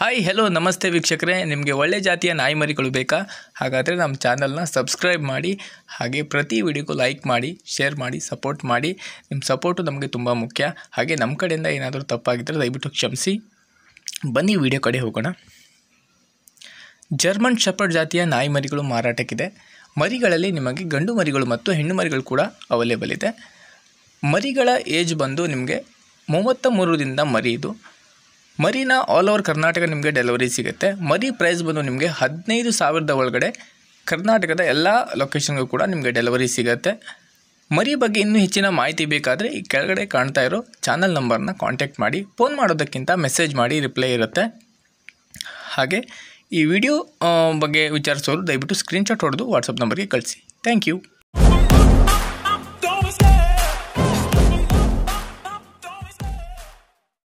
hi hello ನಮಸ್ತೆ ವೀಕ್ಷಕರೇ ನಿಮಗೆ ಒಳ್ಳೆ ಜಾತಿಯ ನಾಯಿ ಮರಿಗಳು ಬೇಕಾ ಹಾಗಾದರೆ ನಮ್ಮ ಚಾನಲ್ನ ಸಬ್ಸ್ಕ್ರೈಬ್ ಮಾಡಿ ಹಾಗೆ ಪ್ರತಿ ವಿಡಿಯೋಗೂ ಲೈಕ್ ಮಾಡಿ ಶೇರ್ ಮಾಡಿ ಸಪೋರ್ಟ್ ಮಾಡಿ ನಿಮ್ಮ ಸಪೋರ್ಟು ನಮಗೆ ತುಂಬ ಮುಖ್ಯ ಹಾಗೆ ನಮ್ಮ ಕಡೆಯಿಂದ ಏನಾದರೂ ತಪ್ಪಾಗಿದ್ದರೆ ದಯವಿಟ್ಟು ಕ್ಷಮಿಸಿ ಬನ್ನಿ ವಿಡಿಯೋ ಕಡೆ ಹೋಗೋಣ ಜರ್ಮನ್ ಶಪರ್ಡ್ ಜಾತಿಯ ನಾಯಿ ಮರಿಗಳು ಮಾರಾಟಕ್ಕಿದೆ ಮರಿಗಳಲ್ಲಿ ನಿಮಗೆ ಗಂಡು ಮರಿಗಳು ಮತ್ತು ಹೆಣ್ಣು ಮರಿಗಳು ಕೂಡ ಅವೈಲೇಬಲ್ ಇದೆ ಮರಿಗಳ ಏಜ್ ಬಂದು ನಿಮಗೆ ಮೂವತ್ತ ಮೂರರಿಂದ ಮರಿ ಇದು ಮರಿನ ಆಲ್ ಓವರ್ ಕರ್ನಾಟಕ ನಿಮಗೆ ಡೆಲಿವರಿ ಸಿಗುತ್ತೆ ಮರಿ ಪ್ರೈಸ್ ಬಂದು ನಿಮಗೆ ಹದಿನೈದು ಸಾವಿರದ ಒಳಗಡೆ ಕರ್ನಾಟಕದ ಎಲ್ಲ ಲೊಕೇಶನ್ಗೂ ಕೂಡ ನಿಮಗೆ ಡೆಲಿವರಿ ಸಿಗುತ್ತೆ ಮರಿ ಬಗ್ಗೆ ಇನ್ನೂ ಹೆಚ್ಚಿನ ಮಾಹಿತಿ ಬೇಕಾದರೆ ಈ ಕೆಳಗಡೆ ಕಾಣ್ತಾ ಇರೋ ಚಾನಲ್ ನಂಬರ್ನ ಕಾಂಟ್ಯಾಕ್ಟ್ ಮಾಡಿ ಫೋನ್ ಮಾಡೋದಕ್ಕಿಂತ ಮೆಸೇಜ್ ಮಾಡಿ ರಿಪ್ಲೈ ಇರುತ್ತೆ ಹಾಗೆ ಈ ವಿಡಿಯೋ ಬಗ್ಗೆ ವಿಚಾರಿಸೋರು ದಯವಿಟ್ಟು ಸ್ಕ್ರೀನ್ಶಾಟ್ ಹೊಡೆದು ವಾಟ್ಸಪ್ ನಂಬರ್ಗೆ ಕಳಿಸಿ ಥ್ಯಾಂಕ್ ಯು